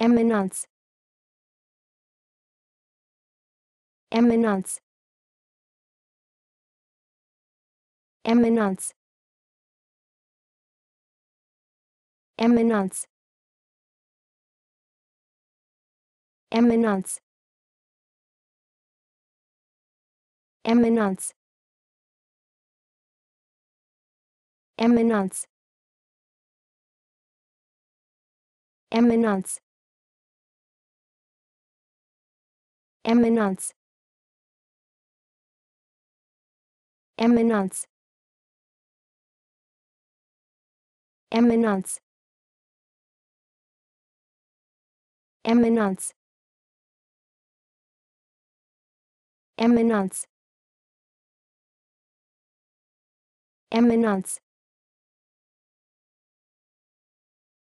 Eminence Eminence Eminence Eminence Eminence Eminence Eminence Eminence Eminence Eminence Eminence Eminence Eminence Eminence